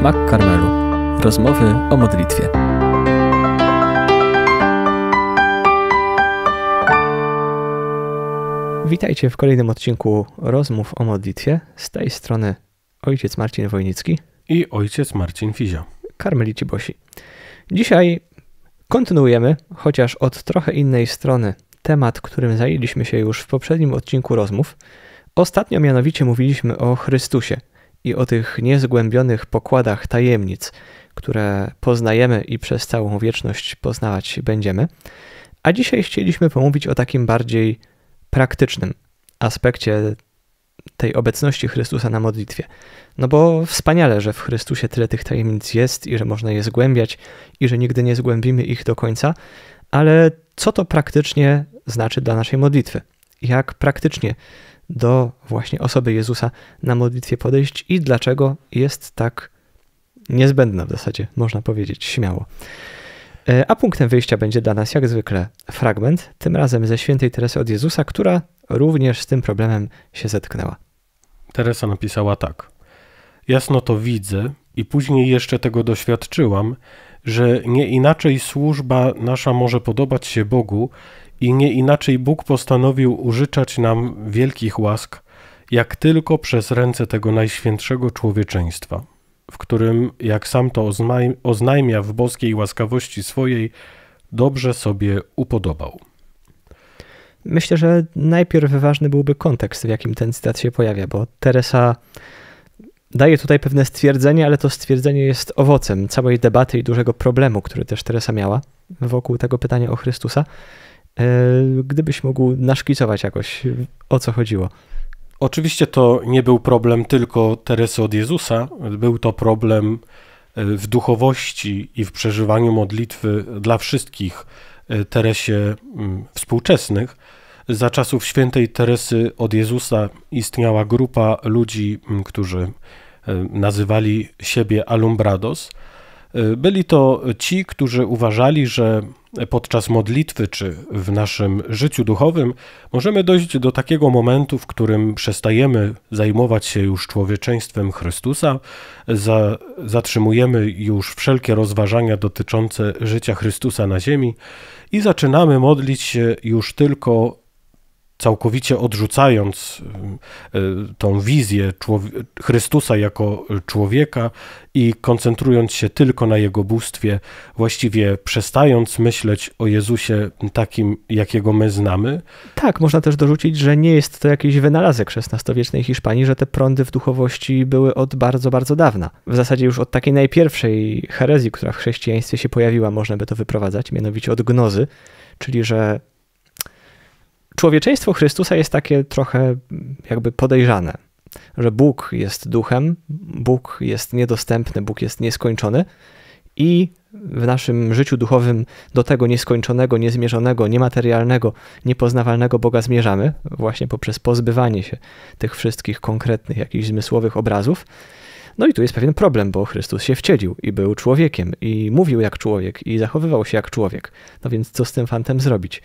Smak Karmelu. Rozmowy o modlitwie. Witajcie w kolejnym odcinku Rozmów o modlitwie. Z tej strony ojciec Marcin Wojnicki i ojciec Marcin Fizio. Karmelici Bosi. Dzisiaj kontynuujemy, chociaż od trochę innej strony, temat, którym zajęliśmy się już w poprzednim odcinku rozmów. Ostatnio mianowicie mówiliśmy o Chrystusie – i o tych niezgłębionych pokładach tajemnic, które poznajemy i przez całą wieczność poznawać będziemy. A dzisiaj chcieliśmy pomówić o takim bardziej praktycznym aspekcie tej obecności Chrystusa na modlitwie. No bo wspaniale, że w Chrystusie tyle tych tajemnic jest i że można je zgłębiać i że nigdy nie zgłębimy ich do końca, ale co to praktycznie znaczy dla naszej modlitwy? Jak praktycznie do właśnie osoby Jezusa na modlitwie podejść i dlaczego jest tak niezbędna w zasadzie, można powiedzieć śmiało. E, a punktem wyjścia będzie dla nas jak zwykle fragment, tym razem ze świętej Teresy od Jezusa, która również z tym problemem się zetknęła. Teresa napisała tak: Jasno to widzę i później jeszcze tego doświadczyłam, że nie inaczej służba nasza może podobać się Bogu, i nie inaczej Bóg postanowił użyczać nam wielkich łask, jak tylko przez ręce tego najświętszego człowieczeństwa, w którym, jak sam to oznajmia w boskiej łaskawości swojej, dobrze sobie upodobał. Myślę, że najpierw ważny byłby kontekst, w jakim ten cytat się pojawia, bo Teresa daje tutaj pewne stwierdzenie, ale to stwierdzenie jest owocem całej debaty i dużego problemu, który też Teresa miała wokół tego pytania o Chrystusa. E, gdybyś mógł naszkicować jakoś, o co chodziło. Oczywiście to nie był problem tylko Teresy od Jezusa, był to problem e, w duchowości i w przeżywaniu modlitwy dla wszystkich e, Teresie mm, współczesnych. Za czasów świętej Teresy od Jezusa istniała grupa ludzi, mm, którzy nazywali siebie alumbrados. Byli to ci, którzy uważali, że podczas modlitwy czy w naszym życiu duchowym możemy dojść do takiego momentu, w którym przestajemy zajmować się już człowieczeństwem Chrystusa, za, zatrzymujemy już wszelkie rozważania dotyczące życia Chrystusa na ziemi i zaczynamy modlić się już tylko całkowicie odrzucając y, y, tą wizję Chrystusa jako człowieka i koncentrując się tylko na jego bóstwie, właściwie przestając myśleć o Jezusie takim, jakiego my znamy. Tak, można też dorzucić, że nie jest to jakiś wynalazek XVI-wiecznej Hiszpanii, że te prądy w duchowości były od bardzo, bardzo dawna. W zasadzie już od takiej najpierwszej herezji, która w chrześcijaństwie się pojawiła, można by to wyprowadzać, mianowicie od gnozy, czyli że człowieczeństwo Chrystusa jest takie trochę jakby podejrzane, że Bóg jest duchem, Bóg jest niedostępny, Bóg jest nieskończony i w naszym życiu duchowym do tego nieskończonego, niezmierzonego, niematerialnego, niepoznawalnego Boga zmierzamy, właśnie poprzez pozbywanie się tych wszystkich konkretnych, jakichś zmysłowych obrazów. No i tu jest pewien problem, bo Chrystus się wcielił i był człowiekiem, i mówił jak człowiek, i zachowywał się jak człowiek. No więc co z tym fantem zrobić?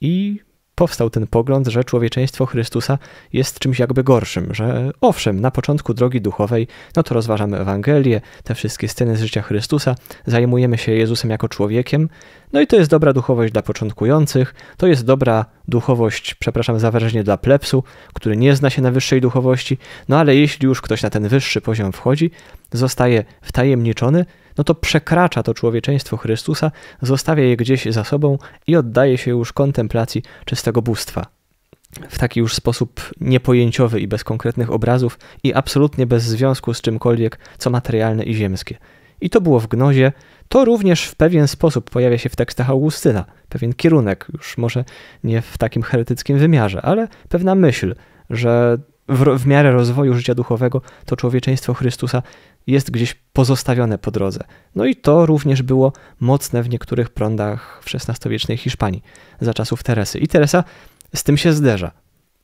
I powstał ten pogląd, że człowieczeństwo Chrystusa jest czymś jakby gorszym, że owszem, na początku drogi duchowej, no to rozważamy Ewangelię, te wszystkie sceny z życia Chrystusa, zajmujemy się Jezusem jako człowiekiem, no i to jest dobra duchowość dla początkujących, to jest dobra duchowość, przepraszam za wyrażenie, dla plepsu, który nie zna się na wyższej duchowości, no ale jeśli już ktoś na ten wyższy poziom wchodzi, zostaje wtajemniczony, no to przekracza to człowieczeństwo Chrystusa, zostawia je gdzieś za sobą i oddaje się już kontemplacji czystego bóstwa. W taki już sposób niepojęciowy i bez konkretnych obrazów i absolutnie bez związku z czymkolwiek, co materialne i ziemskie i to było w gnozie, to również w pewien sposób pojawia się w tekstach Augustyna. Pewien kierunek, już może nie w takim heretyckim wymiarze, ale pewna myśl, że w, w miarę rozwoju życia duchowego to człowieczeństwo Chrystusa jest gdzieś pozostawione po drodze. No i to również było mocne w niektórych prądach w XVI-wiecznej Hiszpanii za czasów Teresy. I Teresa z tym się zderza.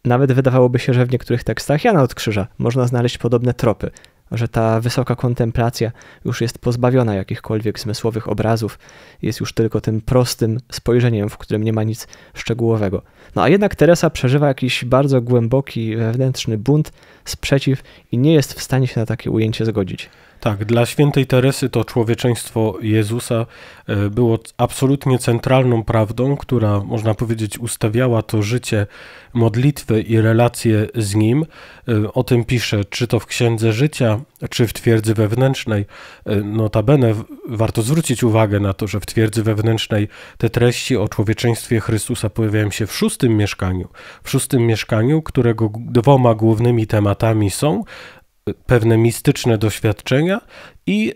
Nawet wydawałoby się, że w niektórych tekstach Jana od Krzyża można znaleźć podobne tropy że ta wysoka kontemplacja już jest pozbawiona jakichkolwiek zmysłowych obrazów, jest już tylko tym prostym spojrzeniem, w którym nie ma nic szczegółowego. No a jednak Teresa przeżywa jakiś bardzo głęboki wewnętrzny bunt, sprzeciw i nie jest w stanie się na takie ujęcie zgodzić. Tak, dla świętej Teresy to człowieczeństwo Jezusa e, było absolutnie centralną prawdą, która można powiedzieć ustawiała to życie modlitwy i relacje z Nim. E, o tym pisze czy to w Księdze Życia, czy w Twierdzy Wewnętrznej. E, notabene warto zwrócić uwagę na to, że w Twierdzy Wewnętrznej te treści o człowieczeństwie Chrystusa pojawiają się w szóstym mieszkaniu. W szóstym mieszkaniu, którego dwoma głównymi tematami są pewne mistyczne doświadczenia i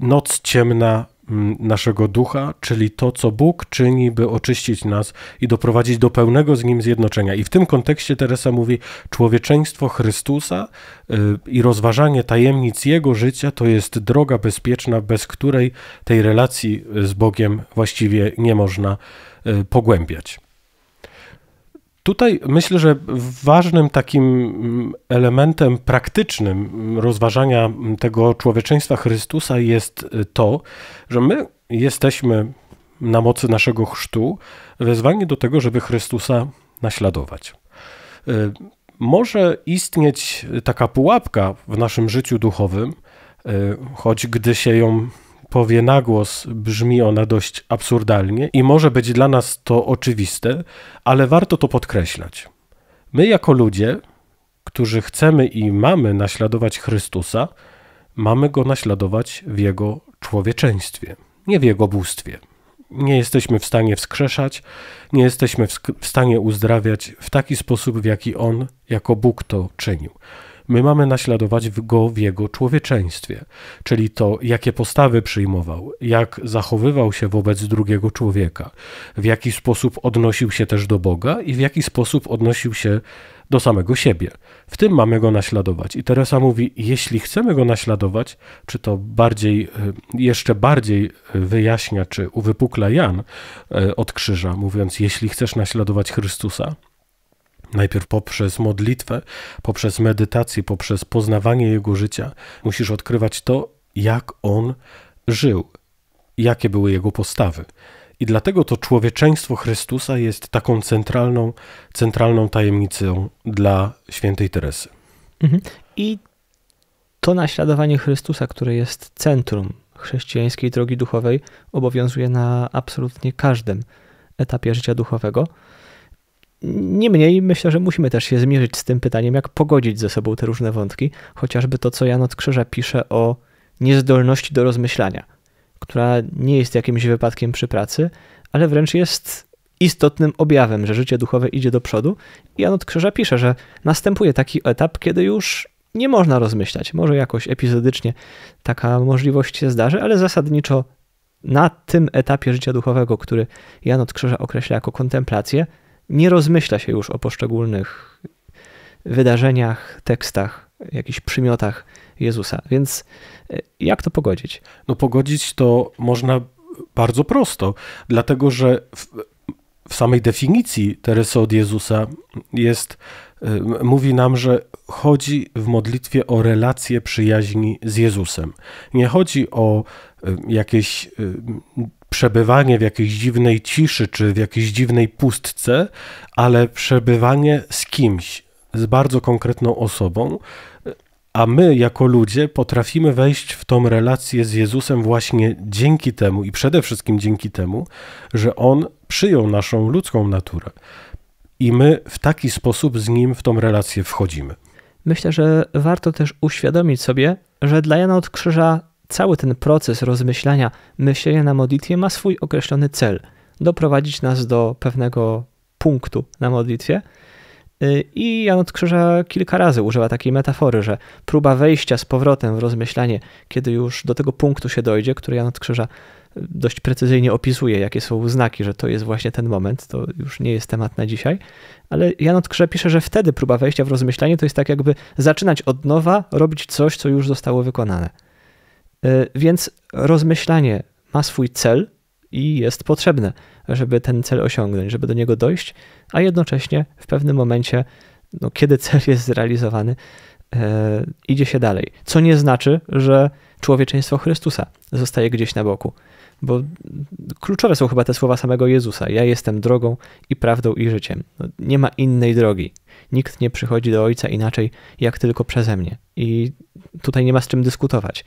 e, noc ciemna mm, naszego ducha, czyli to, co Bóg czyni, by oczyścić nas i doprowadzić do pełnego z Nim zjednoczenia. I w tym kontekście Teresa mówi, człowieczeństwo Chrystusa e, i rozważanie tajemnic Jego życia to jest droga bezpieczna, bez której tej relacji z Bogiem właściwie nie można e, pogłębiać. Tutaj myślę, że ważnym takim mm, elementem praktycznym mm, rozważania mm, tego człowieczeństwa Chrystusa jest y, to, że my jesteśmy na mocy naszego chrztu wezwani do tego, żeby Chrystusa naśladować. Y, może istnieć y, taka pułapka w naszym życiu duchowym, choć gdy się ją powie nagłos, brzmi ona dość absurdalnie i może być dla nas to oczywiste, ale warto to podkreślać. My, jako ludzie, którzy chcemy i mamy naśladować Chrystusa, mamy go naśladować w jego człowieczeństwie, nie w jego bóstwie. Nie jesteśmy w stanie wskrzeszać, nie jesteśmy w, w stanie uzdrawiać w taki sposób, w jaki on jako Bóg to czynił. My mamy naśladować go w jego człowieczeństwie, czyli to, jakie postawy przyjmował, jak zachowywał się wobec drugiego człowieka, w jaki sposób odnosił się też do Boga i w jaki sposób odnosił się do samego siebie. W tym mamy go naśladować. I Teresa mówi, jeśli chcemy go naśladować, czy to bardziej, y, jeszcze bardziej y, wyjaśnia, czy uwypukla Jan y, od krzyża, mówiąc, jeśli chcesz naśladować Chrystusa, Najpierw poprzez modlitwę, poprzez medytację, poprzez poznawanie Jego życia musisz odkrywać to, jak On żył, jakie były Jego postawy. I dlatego to człowieczeństwo Chrystusa jest taką centralną, centralną tajemnicą dla świętej Teresy. Mhm. I to naśladowanie Chrystusa, które jest centrum chrześcijańskiej drogi duchowej, obowiązuje na absolutnie każdym etapie życia duchowego. Niemniej myślę, że musimy też się zmierzyć z tym pytaniem, jak pogodzić ze sobą te różne wątki, chociażby to, co Jan od Krzyża pisze o niezdolności do rozmyślania, która nie jest jakimś wypadkiem przy pracy, ale wręcz jest istotnym objawem, że życie duchowe idzie do przodu. Jan od Krzyża pisze, że następuje taki etap, kiedy już nie można rozmyślać. Może jakoś epizodycznie taka możliwość się zdarzy, ale zasadniczo na tym etapie życia duchowego, który Jan od Krzyża określa jako kontemplację, nie rozmyśla się już o poszczególnych wydarzeniach, tekstach, jakichś przymiotach Jezusa. Więc e, jak to pogodzić? No pogodzić to można bardzo prosto, dlatego że w, w samej definicji Teresy od Jezusa jest e, mówi nam, że chodzi w modlitwie o relację przyjaźni z Jezusem. Nie chodzi o e, jakieś przebywanie w jakiejś dziwnej ciszy czy w jakiejś dziwnej pustce, ale przebywanie z kimś, z bardzo konkretną osobą, a my, jako ludzie, potrafimy wejść w tą relację z Jezusem właśnie dzięki temu i przede wszystkim dzięki temu, że On przyjął naszą ludzką naturę. I my w taki sposób z Nim w tą relację wchodzimy. Myślę, że warto też uświadomić sobie, że dla Jana od Krzyża Cały ten proces rozmyślania, myślenia na modlitwie ma swój określony cel doprowadzić nas do pewnego punktu na modlitwie. Y, I Jan od Krzyża kilka razy używa takiej metafory, że próba wejścia z powrotem w rozmyślanie, kiedy już do tego punktu się dojdzie, który Jan od Krzyża y, dość precyzyjnie opisuje, jakie są znaki, że to jest właśnie ten moment, to już nie jest temat na dzisiaj, ale Jan od Krzyża pisze, że wtedy próba wejścia w rozmyślanie to jest tak jakby zaczynać od nowa, robić coś, co już zostało wykonane. E, więc rozmyślanie ma swój cel i jest potrzebne, żeby ten cel osiągnąć, żeby do niego dojść, a jednocześnie w pewnym momencie, no, kiedy cel jest zrealizowany, e, idzie się dalej. Co nie znaczy, że człowieczeństwo Chrystusa zostaje gdzieś na boku, bo kluczowe są chyba te słowa samego Jezusa: Ja jestem drogą i prawdą i życiem. No, nie ma innej drogi. Nikt nie przychodzi do Ojca inaczej, jak tylko przeze mnie. I tutaj nie ma z czym dyskutować.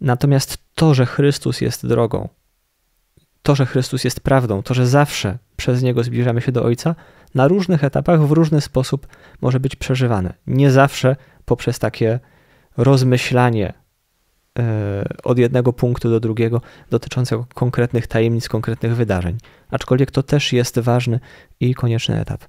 Natomiast to, że Chrystus jest drogą, to, że Chrystus jest prawdą, to, że zawsze przez Niego zbliżamy się do Ojca, na różnych etapach, w różny sposób może być przeżywane. Nie zawsze poprzez takie rozmyślanie e, od jednego punktu do drugiego dotyczącego konkretnych tajemnic, konkretnych wydarzeń. Aczkolwiek to też jest ważny i konieczny etap.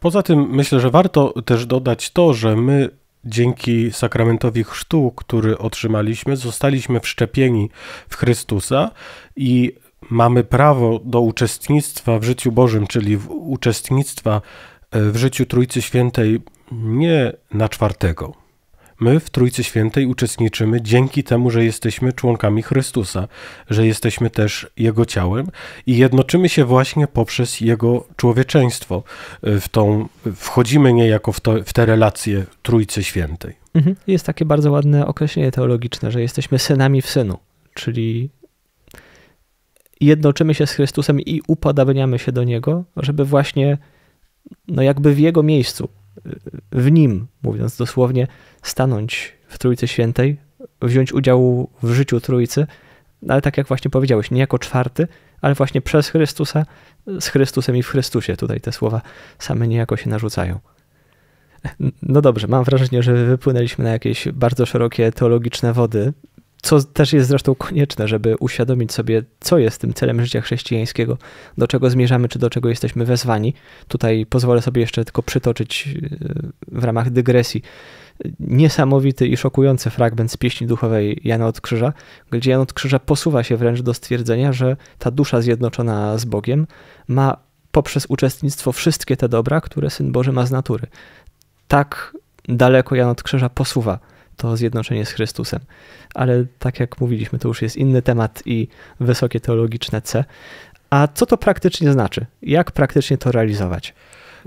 Poza tym myślę, że warto też dodać to, że my dzięki sakramentowi chrztu, który otrzymaliśmy, zostaliśmy wszczepieni w Chrystusa i mamy prawo do uczestnictwa w życiu Bożym, czyli uczestnictwa e, w życiu Trójcy Świętej nie na czwartego, My w Trójcy Świętej uczestniczymy dzięki temu, że jesteśmy członkami Chrystusa, że jesteśmy też Jego ciałem i jednoczymy się właśnie poprzez Jego człowieczeństwo. Y, w tą, wchodzimy niejako w, to, w te relacje Trójcy Świętej. Mhm. Jest takie bardzo ładne określenie teologiczne, że jesteśmy synami w synu, czyli jednoczymy się z Chrystusem i upodabniamy się do Niego, żeby właśnie no jakby w Jego miejscu w nim, mówiąc dosłownie, stanąć w Trójcy Świętej, wziąć udział w życiu Trójcy, ale tak jak właśnie powiedziałeś, nie jako czwarty, ale właśnie przez Chrystusa, z Chrystusem i w Chrystusie. Tutaj te słowa same niejako się narzucają. No dobrze, mam wrażenie, że wypłynęliśmy na jakieś bardzo szerokie teologiczne wody, co też jest zresztą konieczne, żeby uświadomić sobie, co jest tym celem życia chrześcijańskiego, do czego zmierzamy, czy do czego jesteśmy wezwani. Tutaj pozwolę sobie jeszcze tylko przytoczyć e, w ramach dygresji niesamowity i szokujący fragment z pieśni duchowej Jana od Krzyża, gdzie Jan od Krzyża posuwa się wręcz do stwierdzenia, że ta dusza zjednoczona z Bogiem ma poprzez uczestnictwo wszystkie te dobra, które Syn Boży ma z natury. Tak daleko Jan od Krzyża posuwa to zjednoczenie z Chrystusem. Ale tak jak mówiliśmy, to już jest inny temat i wysokie teologiczne C. A co to praktycznie znaczy? Jak praktycznie to realizować?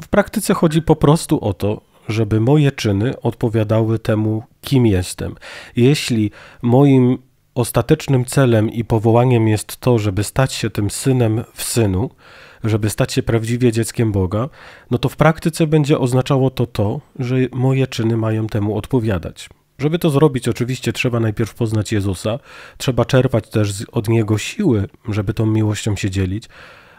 W praktyce chodzi po prostu o to, żeby moje czyny odpowiadały temu, kim jestem. Jeśli moim ostatecznym celem i powołaniem jest to, żeby stać się tym synem w synu, żeby stać się prawdziwie dzieckiem Boga, no to w praktyce będzie oznaczało to to, że moje czyny mają temu odpowiadać. Żeby to zrobić, oczywiście trzeba najpierw poznać Jezusa, trzeba czerpać też od Niego siły, żeby tą miłością się dzielić,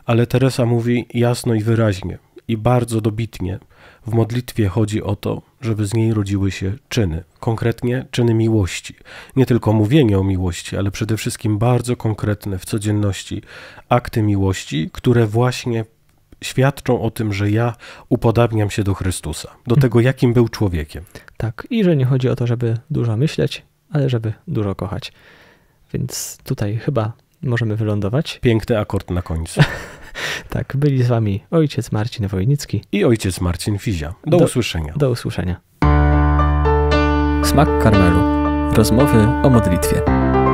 ale Teresa mówi jasno i wyraźnie i bardzo dobitnie. W modlitwie chodzi o to, żeby z niej rodziły się czyny, konkretnie czyny miłości. Nie tylko mówienie o miłości, ale przede wszystkim bardzo konkretne w codzienności akty miłości, które właśnie świadczą o tym, że ja upodabniam się do Chrystusa, do hmm. tego, jakim był człowiekiem. Tak, i że nie chodzi o to, żeby dużo myśleć, ale żeby dużo kochać. Więc tutaj chyba możemy wylądować. Piękny akord na końcu. tak, byli z wami ojciec Marcin Wojnicki i ojciec Marcin Fizia. Do, do usłyszenia. Do usłyszenia. Smak karmelu. Rozmowy o modlitwie.